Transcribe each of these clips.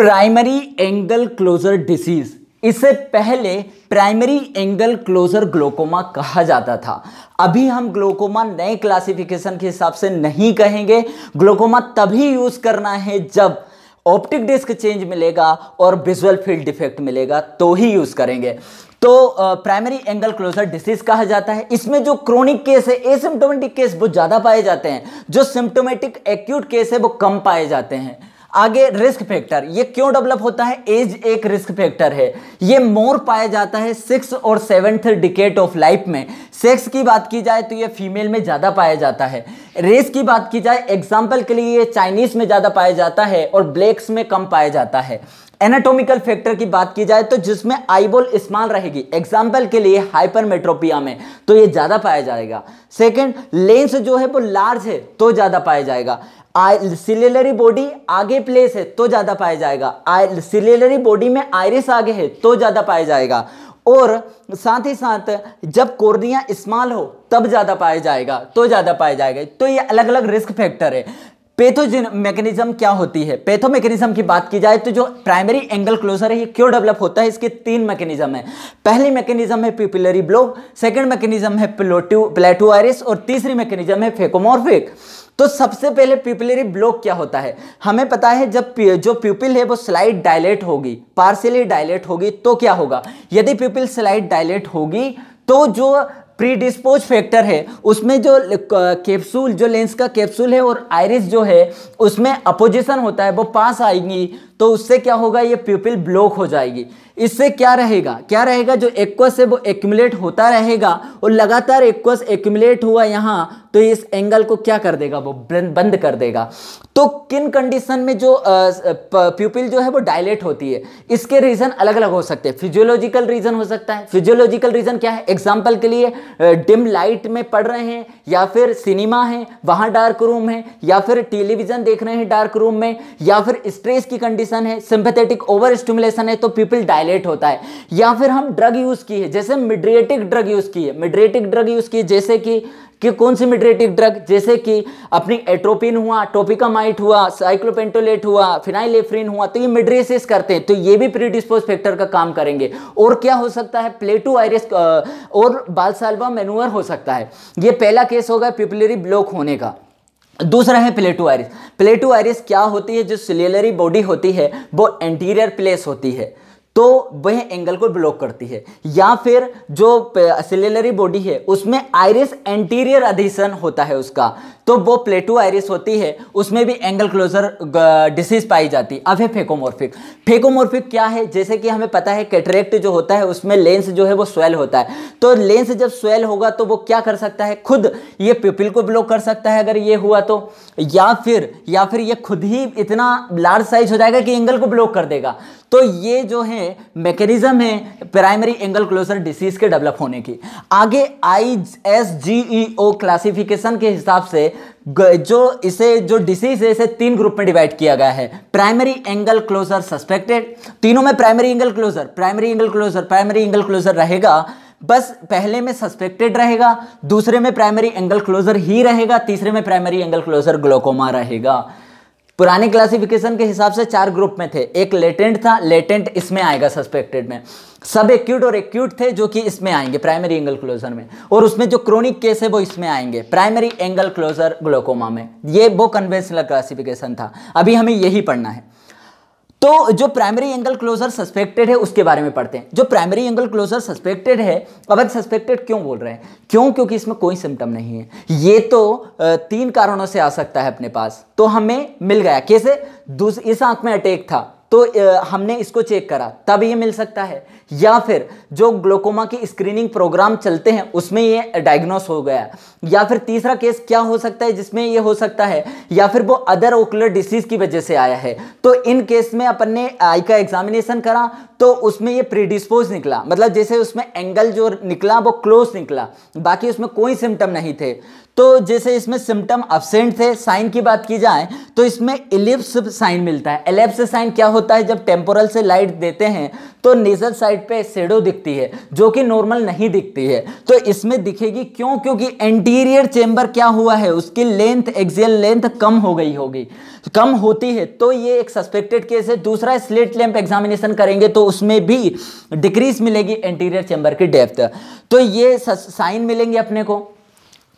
primary angle closure disease इसे पहले primary angle closure glaucoma कहा जाता था अभी हम ग्लोकोमा नए क्लासिफिकेशन के हिसाब से नहीं कहेंगे ग्लोकोमा तभी यूज करना है जब ऑप्टिक डिस्क चेंज मिलेगा और विजुअल फील्ड डिफेक्ट मिलेगा तो ही यूज करेंगे तो प्राइमरी एंगल क्लोजर डिसीज कहा जाता है इसमें जो क्रोनिक केस है एसिम्टोमेटिक केस बहुत ज़्यादा पाए जाते हैं जो सिम्टोमेटिक एक्यूट केस है वो कम पाए जाते हैं आगे रिस्क फैक्टर ये क्यों डेवलप होता है एज एक रिस्क फैक्टर है ये मोर पाया जाता है सिक्स और सेवेंथ डिकेट ऑफ लाइफ में सेक्स की बात की जाए तो ये फीमेल में ज़्यादा पाया जाता है रेस की बात की जाए एग्जाम्पल के लिए ये चाइनीज़ में ज़्यादा पाया जाता है और ब्लैक्स में कम पाया जाता है एनाटोमिकल फैक्टर की बात की जाए तो जिसमें आईबोल स्मॉल रहेगी एग्जाम्पल के लिए हाइपरमेट्रोपिया में तो ये ज़्यादा पाया जाएगा सेकेंड लेंस जो है वो लार्ज है तो ज़्यादा पाया जाएगा सिलेलरी बॉडी आगे प्लेस है तो ज़्यादा पाया जाएगा सिलेलरी बॉडी में आयरिस आगे है तो ज़्यादा पाया जाएगा और साथ ही साथ जब कोर्निया स्मॉल हो तब ज़्यादा पाया जाएगा तो ज़्यादा पाया जाएगा तो ये अलग अलग रिस्क फैक्टर है पेथोजिन मैकेनिज्म क्या होती है पैथो मैकेनिज्म की बात की जाए तो जो प्राइमरी एंगल क्लोजर है ये क्यों डेवलप होता है इसके तीन मैकेनिज्म है पहली मैकेनिज्म है पिपिलरी ब्लॉक सेकंड मैकेनिज्म है प्लेटू प्लेटू आयरिस और तीसरी मैकेनिज्म है फेकोमॉर्फिक तो सबसे पहले प्यूपिलरी ब्लॉक क्या होता है हमें पता है जब जो प्यूपिल है वो स्लाइड डायलेट होगी पार्सली डायलेट होगी तो क्या होगा यदि प्यूपिल स्लाइड डायलेट होगी तो जो प्रीडिस्पोज फैक्टर है उसमें जो कैप्सूल जो लेंस का कैप्सूल है और आयरिस जो है उसमें अपोजिशन होता है वो पास आएंगी तो उससे क्या होगा ये प्यूपिल ब्लॉक हो जाएगी इससे क्या रहेगा क्या रहेगा जो एक्वस है वो एक्यूमुलेट होता रहेगा और लगातार एक्वस एक्यूमुलेट हुआ यहाँ तो इस एंगल को क्या कर देगा वो बंद कर देगा तो किन कंडीशन में जो प्यूपिल जो है वो डायलेट होती है इसके रीज़न अलग अलग हो सकते हैं फिजियोलॉजिकल रीज़न हो सकता है फिजियोलॉजिकल रीज़न क्या है एग्जाम्पल के लिए डिम लाइट में पढ़ रहे हैं या फिर सिनेमा है वहाँ डार्क रूम है या फिर टेलीविज़न देख रहे हैं डार्क रूम में या फिर स्ट्रेस की कंडीशन स्टिमुलेशन है सिंपथेटिक ओवर स्टिमुलेशन है तो पीपल डायलेट होता है या फिर हम ड्रग यूज़ की है जैसे मिड्रेटिक ड्रग यूज़ की है मिड्रेटिक ड्रग यूज़ की जैसे कि कि कौन सी मिड्रेटिव ड्रग जैसे कि अपनी एट्रोपिन हुआ टोपिकामाइट हुआ साइक्लोपेंटोलेट हुआ फिनाइलेफ्रिन हुआ तो ये मिड्रेसिस करते हैं तो ये भी प्रीडिस्पोज फैक्टर का काम करेंगे और क्या हो सकता है प्लेटो आयरस और बालसाल्वा मेनुअर हो सकता है ये पहला केस होगा पिपलरी ब्लॉक होने का दूसरा है प्लेटो आयरिस प्लेटो आयरिस क्या होती है जो सिलेलरी बॉडी होती है वो एंटीरियर प्लेस होती है तो वह एंगल को ब्लॉक करती है या फिर जो सिलेलरी बॉडी है उसमें आयरिस एंटीरियर अधिसन होता है उसका तो वो प्लेटू आयरिस होती है उसमें भी एंगल क्लोजर डिसीज पाई जाती है अब है फेकोमोर्फिक फेकोमोर्फिक क्या है जैसे कि हमें पता है कैटरेक्ट जो होता है उसमें लेंस जो है वो स्वेल होता है तो लेंस जब स्वेल होगा तो वो क्या कर सकता है खुद ये पिपिल को ब्लॉक कर सकता है अगर ये हुआ तो या फिर या फिर ये खुद ही इतना लार्ज साइज हो जाएगा कि एंगल को ब्लॉक कर देगा तो ये जो है मैकेनिज्म है प्राइमरी एंगल क्लोजर डिसीज के डेवलप होने की आगे I S G E O classification के हिसाब से जो इसे जो डिसीज है इसे तीन ग्रुप में डिवाइड किया गया है प्राइमरी एंगल क्लोजर सस्पेक्टेड तीनों में primary angle closure primary angle closure primary angle closure रहेगा बस पहले में सस्पेक्टेड रहेगा दूसरे में प्राइमरी एंगल क्लोजर ही रहेगा तीसरे में प्राइमरी एंगल क्लोजर ग्लोकोमा रहेगा पुराने क्लासिफिकेशन के हिसाब से चार ग्रुप में थे एक लेटेंट था लेटेंट इसमें आएगा सस्पेक्टेड में सब एक्यूट और एक्यूट थे जो कि इसमें आएंगे प्राइमरी एंगल क्लोजर में और उसमें जो क्रोनिक केस है वो इसमें आएंगे प्राइमरी एंगल क्लोजर ग्लोकोमा में ये वो कन्वेंशनल क्लासिफिकेशन था अभी हमें यही पढ़ना है तो जो प्राइमरी एंगल क्लोजर सस्पेक्टेड है उसके बारे में पढ़ते हैं जो प्राइमरी एंगल क्लोजर सस्पेक्टेड है अब सस्पेक्टेड क्यों बोल रहे हैं क्यों क्योंकि इसमें कोई सिम्टम नहीं है ये तो तीन कारणों से आ सकता है अपने पास तो हमें मिल गया कैसे इस आंख में अटैक था तो हमने इसको चेक करा तब ये मिल सकता है या फिर जो ग्लोकोमा की स्क्रीनिंग प्रोग्राम चलते हैं उसमें ये डायग्नोस हो गया या फिर तीसरा केस क्या हो सकता है जिसमें ये हो सकता है या फिर वो अदर ओकुलर डिसीज की वजह से आया है तो इन केस में अपन ने आई का एग्जामिनेशन करा तो उसमें ये प्रीडिस्पोज निकला मतलब जैसे उसमें एंगल जो निकला वो क्लोज निकला बाकी उसमें कोई सिम्टम नहीं थे तो जैसे इसमें सिम्टम अब्सेंट थे साइन की बात की जाए तो इसमें इलिप्स साइन मिलता है एलिप्स साइन क्या हो होता है जब टेम्पोरल से लाइट देते हैं तो नेजल साइड पे सेडो दिखती है जो कि नॉर्मल नहीं दिखती है तो इसमें दिखेगी क्यों क्योंकि एंटीरियर चेंबर क्या हुआ है उसकी लेंथ एक्सियल लेंथ कम हो गई होगी कम होती है तो ये एक सस्पेक्टेड केस है दूसरा स्लिट लैंप एग्जामिनेशन करेंगे तो उसमें भी डिक्रीज मिलेगी एंटीरियर चेंबर की डेप्थ तो ये साइन मिलेंगे अपने को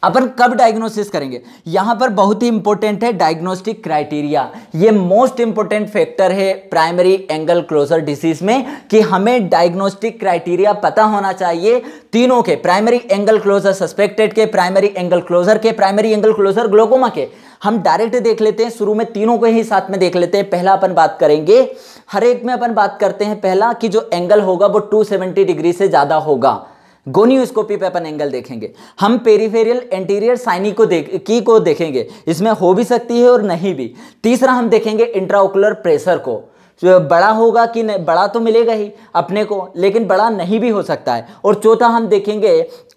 अपन कब डायग्नोसिस करेंगे यहां पर बहुत ही इंपॉर्टेंट है डायग्नोस्टिक क्राइटेरिया ये मोस्ट इंपॉर्टेंट फैक्टर है प्राइमरी एंगल क्लोजर डिसीज में कि हमें डायग्नोस्टिक क्राइटेरिया पता होना चाहिए तीनों के प्राइमरी एंगल क्लोजर सस्पेक्टेड के प्राइमरी एंगल क्लोजर के प्राइमरी एंगल क्लोजर ग्लोकोमा के हम डायरेक्ट देख लेते हैं शुरू में तीनों को ही साथ में देख लेते हैं पहला अपन बात करेंगे हर एक में अपन बात करते हैं पहला कि जो एंगल होगा वो 270 डिग्री से ज़्यादा होगा गोनियोस्कोपी पे अपन एंगल देखेंगे हम पेरीफेरियल एंटीरियर साइनी को देख की को देखेंगे इसमें हो भी सकती है और नहीं भी तीसरा हम देखेंगे इंट्राओकुलर प्रेशर को बड़ा होगा कि नहीं बड़ा तो मिलेगा ही अपने को लेकिन बड़ा नहीं भी हो सकता है और चौथा हम देखेंगे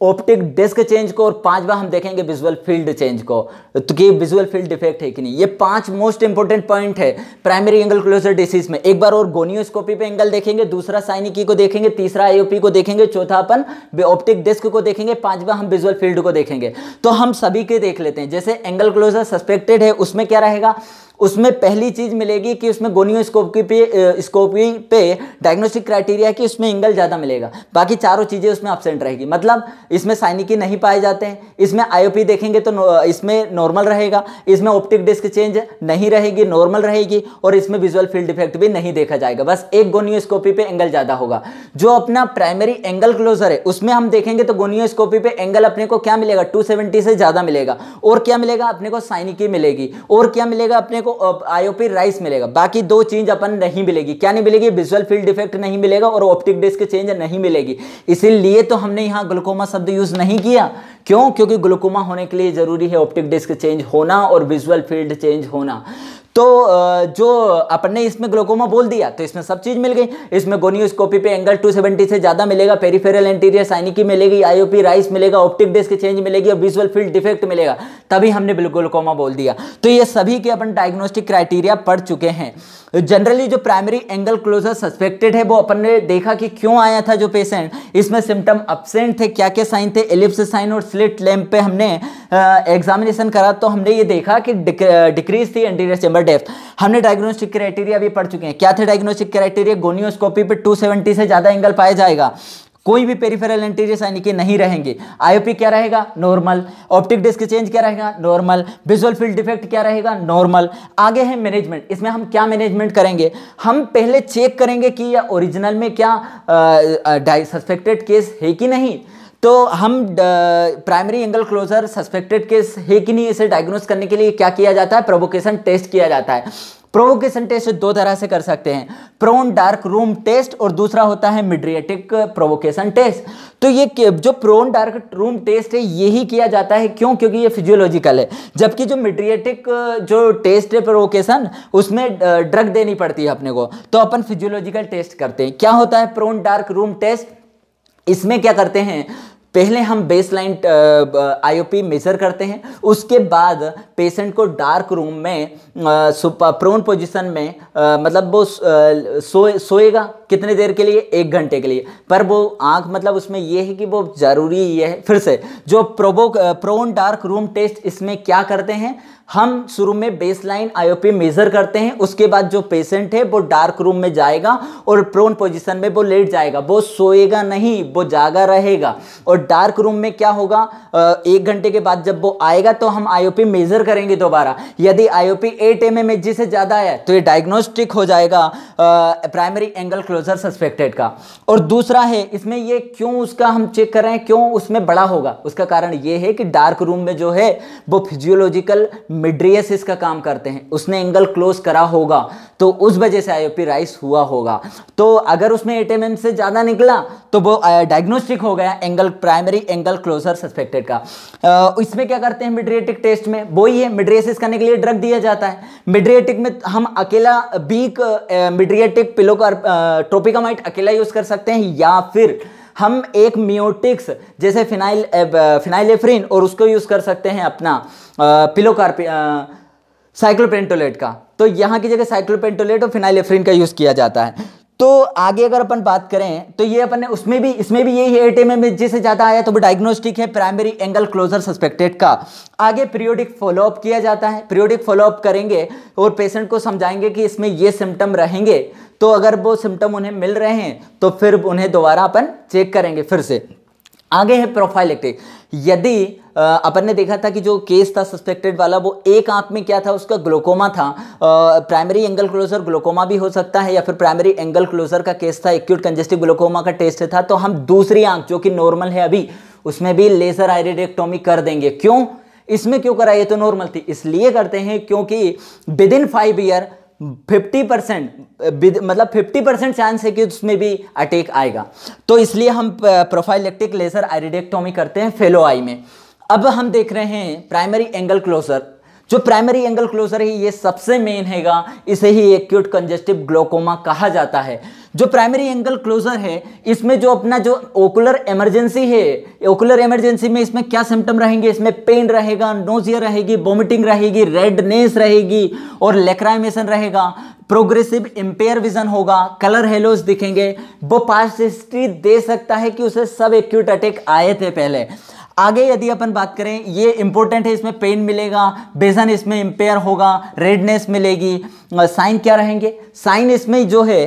ऑप्टिक डिस्क चेंज को और पांचवा हम देखेंगे विजुअल फील्ड चेंज को तो कि विजुअल फील्ड डिफेक्ट है कि नहीं ये पांच मोस्ट इंपॉर्टेंट पॉइंट है प्राइमरी एंगल क्लोजर डिसीज में एक बार और गोनियोस्कोपी पे एंगल देखेंगे दूसरा साइनिकी को देखेंगे तीसरा आईओपी को देखेंगे चौथा अपन ऑप्टिक डिस्क को देखेंगे पांचवा हम विजुअल फील्ड को देखेंगे तो हम सभी के देख लेते हैं जैसे एंगल क्लोजर सस्पेक्टेड है उसमें क्या रहेगा उसमें पहली चीज़ मिलेगी कि उसमें गोनियोस्कोपी पे स्कोपी पे डायग्नोस्टिक क्राइटेरिया कि उसमें एंगल ज़्यादा मिलेगा बाकी चारों चीज़ें उसमें अपसेंट रहेगी मतलब इसमें साइनिकी नहीं पाए जाते हैं इसमें आईओपी देखेंगे तो इसमें नॉर्मल रहेगा इसमें ऑप्टिक डिस्क चेंज नहीं रहेगी नॉर्मल रहेगी और इसमें विजुअल फील्ड इफेक्ट भी नहीं देखा जाएगा बस एक गोनियोस्कोपी पे एंगल ज़्यादा होगा जो अपना प्राइमरी एंगल क्लोजर है उसमें हम देखेंगे तो गोनियोस्कोपी पे एंगल अपने को क्या मिलेगा सेवेंटी से ज़्यादा मिलेगा और क्या मिलेगा अपने को साइनिकी मिलेगी और क्या मिलेगा अपने को आईओपी राइस मिलेगा बाकी दो चीज अपन नहीं मिलेगी क्या नहीं मिलेगी विजुअल फील्ड इफेक्ट नहीं मिलेगा और ऑप्टिक डिस्क चेंज नहीं मिलेगी इसीलिए तो हमने यहाँ ग्लूकोमा शब्द यूज नहीं किया क्यों क्योंकि ग्लूकोमा होने के लिए जरूरी है ऑप्टिक डिस्क चेंज होना और विजुअल फील्ड चेंज होना तो जो अपन ने इसमें ग्लोकोमा बोल दिया तो इसमें सब चीज़ मिल गई इसमें गोनियोस्कोपी पे एंगल 270 से ज़्यादा मिलेगा पेरीफेरल एंटीरियर साइनिकी मिलेगी आईओपी राइस मिलेगा ऑप्टिक डिस्क चेंज मिलेगी और विजुअल फील्ड डिफेक्ट मिलेगा तभी हमने ग्लोकोमा बोल दिया तो ये सभी के अपन डायग्नोस्टिक क्राइटेरिया पढ़ चुके हैं जनरली जो प्राइमरी एंगल क्लोजर सस्पेक्टेड है वो अपन ने देखा कि क्यों आया था जो पेशेंट इसमें सिम्टम अपसेंट थे क्या क्या साइन थे एलिप्स साइन और स्लिट लैम्प पे हमने एग्जामिनेशन करा तो हमने ये देखा कि डिक्रीज थी एंटीरियर चेंबर डेप्थ हमने डायग्नोस्टिक क्राइटेरिया भी पढ़ चुके हैं क्या थे डायग्नोस्टिक क्राइटेरिया गोनियोस्कोपी पे 270 से ज़्यादा एंगल पाया जाएगा कोई भी पेरिफेरल एंटीरियर साइन के नहीं रहेंगे आईओपी क्या रहेगा नॉर्मल ऑप्टिक डिस्क चेंज क्या रहेगा नॉर्मल विजुअल फील्ड डिफेक्ट क्या रहेगा नॉर्मल आगे है मैनेजमेंट इसमें हम क्या मैनेजमेंट करेंगे हम पहले चेक करेंगे कि या ओरिजिनल में क्या सस्पेक्टेड केस है कि नहीं तो हम primary angle closure suspected case है कि नहीं इसे डायग्नोस करने के लिए क्या किया जाता है प्रोवोकेशन टेस्ट किया जाता है प्रोवोकेशन टेस्ट दो तरह से कर सकते हैं प्रोन डार्क रूम टेस्ट और दूसरा होता है मिड्रिएटिक प्रोवोकेशन टेस्ट तो ये जो प्रोन डार्क रूम टेस्ट है यही किया जाता है क्यों क्योंकि ये फिजियोलॉजिकल है जबकि जो मिड्रिएटिक जो टेस्ट है प्रोवोकेशन उसमें ड्रग देनी पड़ती है अपने को तो अपन फिजियोलॉजिकल टेस्ट करते हैं क्या होता है प्रोन डार्क रूम टेस्ट इसमें क्या करते हैं पहले हम बेसलाइन आईओपी मेज़र करते हैं उसके बाद पेशेंट को डार्क रूम में प्रोन पोजीशन में आ, मतलब वो सोए सोएगा कितने देर के लिए एक घंटे के लिए पर वो आंख मतलब उसमें ये है कि वो ज़रूरी ये है फिर से जो प्रोबो प्रोन डार्क रूम टेस्ट इसमें क्या करते हैं हम शुरू में बेसलाइन आईओपी मेजर करते हैं उसके बाद जो पेशेंट है वो डार्क रूम में जाएगा और प्रोन पोजीशन में वो लेट जाएगा वो सोएगा नहीं वो जागा रहेगा और डार्क रूम में क्या होगा एक घंटे के बाद जब वो आएगा तो हम आईओपी मेजर करेंगे दोबारा यदि IOP eight M M G से ज़्यादा है तो ये डायग्नोस्टिक हो जाएगा प्राइमरी एंगल क्लोजर सस्पेक्टेड का और दूसरा है इसमें ये क्यों उसका हम चेक कर रहे हैं क्यों उसमें बड़ा होगा उसका कारण ये है कि डार्क रूम में जो है वो फिजियोलॉजिकल मिड्रियस इसका काम करते हैं उसने एंगल क्लोज करा होगा तो उस वजह से आईओपी राइस हुआ होगा तो अगर उसमें एट mm से ज़्यादा निकला तो वो डायग्नोस्टिक हो गया angle primary angle closure suspected का इसमें क्या करते हैं मिड्रियटिक टेस्ट में वो ही है मिड्रियसिस करने के लिए ड्रग दिया जाता है मिड्रियटिक में हम अकेला बीक मिड्रिएटिक पिलोकार ट्रोपिकामाइट अकेला यूज़ कर सकते हैं या फिर हम एक मियोटिक्स जैसे फिनाइल फिनाइलेफ्रिन और उसको यूज़ कर सकते हैं अपना पिलोकार्पी साइक्लोपेंटोलेट का तो यहाँ की जगह साइक्लोपेंटोलेट और फिनाइलेफ्रिन का यूज़ किया जाता है तो आगे अगर अपन बात करें तो ये अपन ने उसमें भी इसमें भी यही है एटीएम में जिससे ज़्यादा आया तो वो डायग्नोस्टिक है प्राइमरी एंगल क्लोजर सस्पेक्टेड का आगे पीरियोडिक फॉलोअप किया जाता है पीरियोडिक फॉलोअप करेंगे और पेशेंट को समझाएंगे कि इसमें ये सिम्टम रहेंगे तो अगर वो सिम्टम उन्हें मिल रहे हैं तो फिर उन्हें दोबारा अपन चेक करेंगे फिर से आगे है प्रोफाइलेक्टिक यदि अपन ने देखा था कि जो केस था सस्पेक्टेड वाला वो एक आंख में क्या था उसका ग्लोकोमा था प्राइमरी एंगल क्लोजर ग्लोकोमा भी हो सकता है या फिर प्राइमरी एंगल क्लोजर का केस था एक्यूट कंजेस्टिव ग्लोकोमा का टेस्ट था तो हम दूसरी आंख जो कि नॉर्मल है अभी उसमें भी लेजर आयरिडेक्टोमी कर देंगे क्यों इसमें क्यों कराइए तो नॉर्मल थी इसलिए करते हैं क्योंकि within five year fifty percent मतलब फिफ्टी परसेंट चांस है कि उसमें भी अटैक आएगा तो इसलिए हम प्रोफाइलेक्टिक लेजर आइरिडेक्टोमी करते हैं फेलो आई में अब हम देख रहे हैं प्राइमरी एंगल क्लोजर जो प्राइमरी एंगल क्लोजर है ये सबसे मेन हैगा इसे ही एक्यूट कंजेस्टिव ग्लोकोमा कहा जाता है जो प्राइमरी एंगल क्लोजर है इसमें जो अपना जो ओकुलर इमरजेंसी है ओकुलर इमरजेंसी में इसमें क्या सिम्टम रहेंगे इसमें पेन रहेगा नोजिया रहेगी वॉमिटिंग रहेगी रेडनेस रहेगी और लेक्राइमेशन रहेगा प्रोग्रेसिव इम्पेयर विजन होगा कलर हेलोज दिखेंगे वो पास हिस्ट्री दे सकता है कि उसे सब एक्यूट अटैक आए थे पहले आगे यदि अपन बात करें ये इंपॉर्टेंट है इसमें पेन मिलेगा बेसन इसमें इम्पेयर होगा रेडनेस मिलेगी साइन क्या रहेंगे साइन इसमें जो है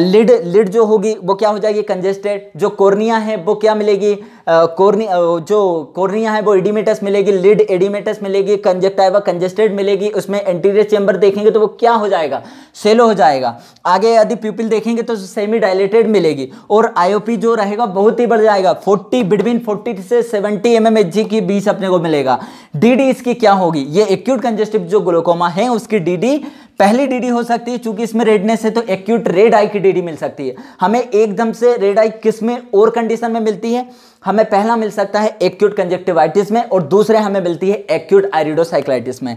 लिड लिड जो होगी वो क्या हो जाएगी कंजेस्टेड जो कोर्निया है वो क्या मिलेगी कोर्नी जो कोर्निया है वो एडिमेटस मिलेगी लिड एडिमेटस मिलेगी कंजेक्टाइवा कंजेस्टेड मिलेगी उसमें एंटीरियर चेम्बर देखेंगे तो वो क्या हो जाएगा सेलो हो जाएगा आगे यदि प्यूपिल देखेंगे तो सेमी डायलेटेड मिलेगी और आईओपी जो रहेगा बहुत ही बढ़ जाएगा 40 बिटवीन 40 से 70 एम mm के बीच अपने को मिलेगा डीडी इसकी क्या होगी ये एक्यूट कंजेस्टिव जो ग्लोकोमा है उसकी डीडी पहली डीडी हो सकती है चूंकि इसमें रेडनेस है तो एक्यूट रेड आई की डीडी मिल सकती है हमें एकदम से रेड आई किस में और कंडीशन में मिलती है हमें पहला मिल सकता है एक्यूट कंजेक्टिवाइटिस में और दूसरे हमें मिलती है एक्यूट आयरिडोसाइक्लाइटिस में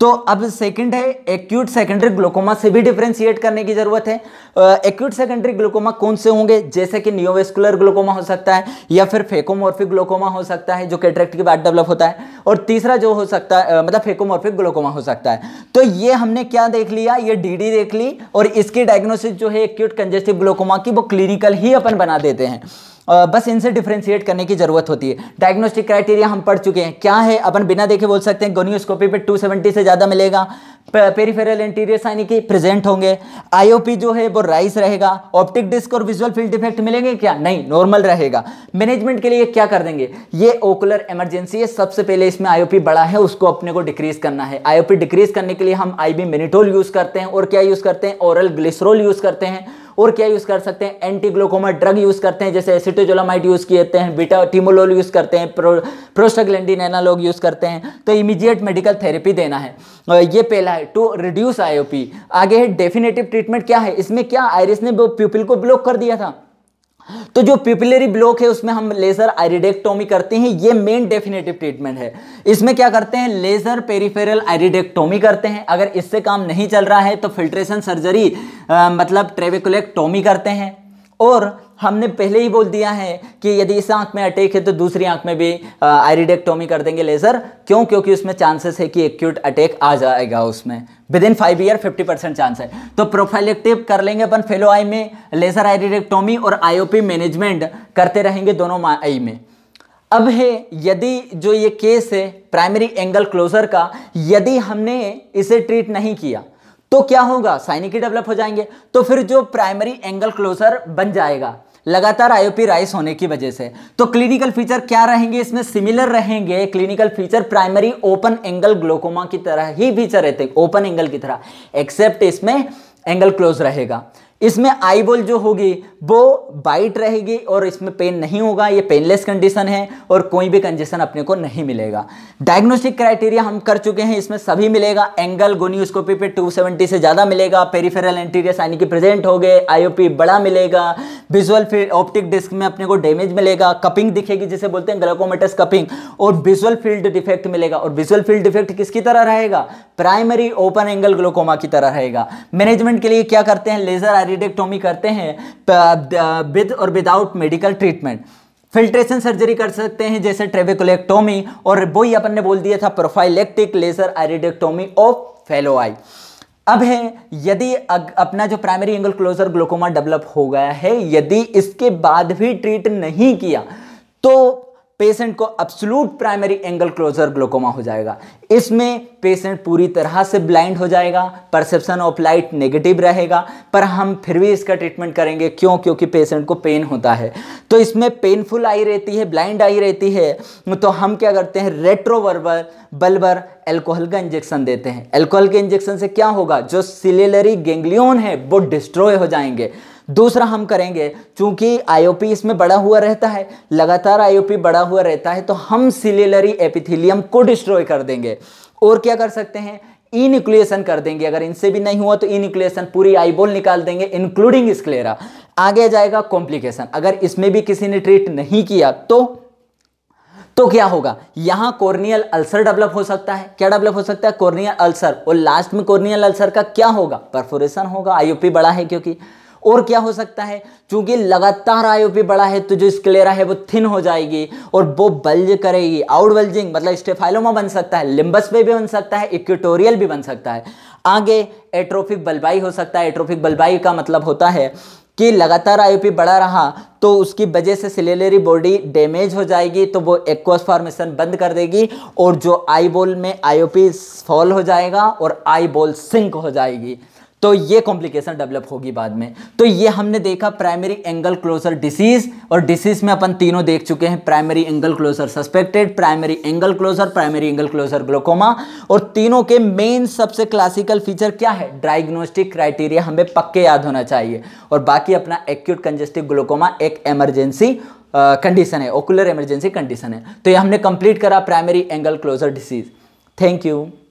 तो अब सेकंड है एक्यूट सेकेंडरी ग्लोकोमा से भी डिफ्रेंशिएट करने की ज़रूरत है एक्यूट सेकेंडरी ग्लोकोमा कौन से होंगे जैसे कि नियोवेस्कुलर ग्लोकोमा हो सकता है या फिर फेकोमोर्फिक ग्लोकोमा हो सकता है जो कैटरेक्ट के बाद डेवलप होता है और तीसरा जो हो सकता है मतलब फेकोमोर्फिक ग्लोकोमा हो सकता है तो ये हमने क्या देख लिया ये डी देख ली और इसकी डायग्नोसिस जो है एक्यूट कंजेस्टिव ग्लोकोमा की वो क्लिनिकल ही अपन बना देते हैं बस इनसे डिफ्रेंशिएट करने की जरूरत होती है डायग्नोस्टिक क्राइटेरिया हम पढ़ चुके हैं क्या है अपन बिना देखे बोल सकते हैं गोनियोस्कोपी पे 270 से ज़्यादा मिलेगा पेरीफेरल इंटीरियर साइन की प्रेजेंट होंगे आईओपी जो है वो राइस रहेगा ऑप्टिक डिस्क और विजुअल फील्ड डिफेक्ट मिलेंगे क्या नहीं नॉर्मल रहेगा मैनेजमेंट के लिए क्या कर देंगे ये ओकुलर इमरजेंसी है सबसे पहले इसमें आईओपी बड़ा है उसको अपने को डिक्रीज करना है आईओपी डिक्रीज करने के लिए हम आईबी मिनिटोल यूज करते हैं और क्या यूज करते हैं ओरल ग्लिसरोल यूज करते हैं और क्या यूज़ कर सकते हैं एंटी ग्लोकोमा ड्रग यूज़ करते हैं जैसे एसिटोजोलामाइट यूज़ किए हैं बीटा टीमोलोल यूज़ करते हैं प्रो, प्रोस्टाग्लैंडिन एनालॉग यूज़ करते हैं तो इमीडिएट मेडिकल थेरेपी देना है ये पहला है टू रिड्यूस आईओपी आगे है डेफिनेटिव ट्रीटमेंट क्या है इसमें क्या आयरिस ने प्यूपिल को ब्लॉक कर दिया था तो जो पिपिलरी ब्लॉक है उसमें हम लेजर आयरिडेक्टोमी करते हैं ये मेन डेफिनेटिव ट्रीटमेंट है इसमें क्या करते हैं लेजर पेरिफेरल आयरिडेक्टोमी करते हैं अगर इससे काम नहीं चल रहा है तो फिल्ट्रेशन सर्जरी आ, मतलब ट्रेविकुलेक्टोमी करते हैं और हमने पहले ही बोल दिया है कि यदि इस आंख में अटैक है तो दूसरी आंख में भी आयरिडेक्टोमी कर देंगे लेज़र क्यों क्योंकि उसमें चांसेस है कि एक्यूट अटैक आ जाएगा उसमें within five year fifty percent chance है तो प्रोफाइलेक्टिव कर लेंगे अपन फेलो आई में लेज़र आयरिडेक्टोमी और आईओपी मैनेजमेंट करते रहेंगे दोनों आई में अब है यदि जो ये केस है प्राइमरी एंगल क्लोजर का यदि हमने इसे ट्रीट नहीं किया तो क्या होगा साइनिकी डेवलप हो जाएंगे तो फिर जो प्राइमरी एंगल क्लोजर बन जाएगा लगातार आईओपी राइस होने की वजह से तो क्लिनिकल फीचर क्या रहेंगे इसमें सिमिलर रहेंगे clinical feature primary open angle glaucoma की तरह ही फीचर रहते ओपन एंगल की तरह एक्सेप्ट इसमें एंगल क्लोज रहेगा इसमें आई बॉल जो होगी वो बाइट रहेगी और इसमें पेन नहीं होगा ये पेनलेस कंडीशन है और कोई भी कंजेशन अपने को नहीं मिलेगा डायग्नोस्टिक क्राइटेरिया हम कर चुके हैं इसमें सभी मिलेगा एंगल गोनियोस्कोपी पे 270 से ज़्यादा मिलेगा पेरिफेरल एंटीरियस यानी कि प्रेजेंट हो गए आईओपी बड़ा मिलेगा विजुअल फील्ड ऑप्टिक डिस्क में अपने को डैमेज मिलेगा कपिंग दिखेगी जिसे बोलते हैं ग्लोकोमेटस कपिंग और विजुअल फील्ड डिफेक्ट मिलेगा और विजुअल फील्ड डिफेक्ट किसकी तरह रहेगा प्राइमरी ओपन एंगल ग्लोकोमा की तरह रहेगा मैनेजमेंट के लिए क्या करते हैं लेजर आर वायरिडेक्टोमी करते हैं विद और without medical treatment filtration surgery कर सकते हैं जैसे ट्रेविकोलेक्टोमी और वो ही अपन ने बोल दिया था prophylactic laser iridectomy of fellow eye अब है यदि अग, अपना जो primary angle closure glaucoma develop हो गया है यदि इसके बाद भी ट्रीट नहीं किया तो पेशेंट को absolute primary angle closure glaucoma हो जाएगा इसमें पेशेंट पूरी तरह से ब्लाइंड हो जाएगा परसेप्शन ऑफ लाइट नेगेटिव रहेगा पर हम फिर भी इसका ट्रीटमेंट करेंगे क्यों क्योंकि पेशेंट को पेन होता है तो इसमें पेनफुल आई रहती है ब्लाइंड आई रहती है तो हम क्या करते हैं रेट्रोवर्बर बल्बर एल्कोहल का इंजेक्शन देते हैं एल्कोहल के इंजेक्शन से क्या होगा जो सिलेलरी गेंगलियोन है वो डिस्ट्रॉय हो जाएंगे दूसरा हम करेंगे चूंकि आईओपी इसमें बड़ा हुआ रहता है लगातार आईओपी बड़ा हुआ रहता है तो हम सिलेलरी एपिथिलियम को डिस्ट्रॉय कर देंगे और क्या कर सकते हैं इन्यूक्लिएशन कर देंगे अगर इनसे भी नहीं हुआ तो ई पूरी आईबोल निकाल देंगे इंक्लूडिंग स्क्लेरा आगे जाएगा कॉम्प्लिकेशन अगर इसमें भी किसी ने ट्रीट नहीं किया तो तो क्या होगा यहां कॉर्नियल अल्सर डेवलप हो सकता है क्या डेवलप हो सकता है कॉर्नियल अल्सर और लास्ट में कॉर्नियल अल्सर का क्या होगा परफोरेशन होगा आईओपी बड़ा है क्योंकि और क्या हो सकता है चूंकि लगातार आईओपी बढ़ा है तो जो स्क्लेरा है वो थिन हो जाएगी और वो बल्ज करेगी आउट बल्जिंग मतलब स्टेफाइलोमा बन सकता है लिम्बस पे भी बन सकता है इक्विटोरियल भी बन सकता है आगे एट्रोफिक बल्बाई हो सकता है एट्रोफिक बल्बाई का मतलब होता है कि लगातार आईओपी बढ़ा रहा तो उसकी वजह से सिलेलरी बॉडी डैमेज हो जाएगी तो वो एक्वस फॉर्मेशन बंद कर देगी और जो आई बॉल में आईओपी फॉल हो जाएगा और आई बॉल सिंक हो जाएगी तो ये कॉम्प्लिकेशन डेवलप होगी बाद में तो ये हमने देखा प्राइमरी एंगल क्लोजर डिसीज और डिसीज में अपन तीनों देख चुके हैं primary angle closure suspected primary angle closure primary angle closure glaucoma और तीनों के मेन सबसे क्लासिकल फीचर क्या है डायग्नोस्टिक क्राइटेरिया हमें पक्के याद होना चाहिए और बाकी अपना एक्यूट कंजेस्टिव ग्लोकोमा एक एमरजेंसी कंडीशन है ओकुलर एमरजेंसी कंडीशन है तो ये हमने कंप्लीट करा primary angle closure disease thank you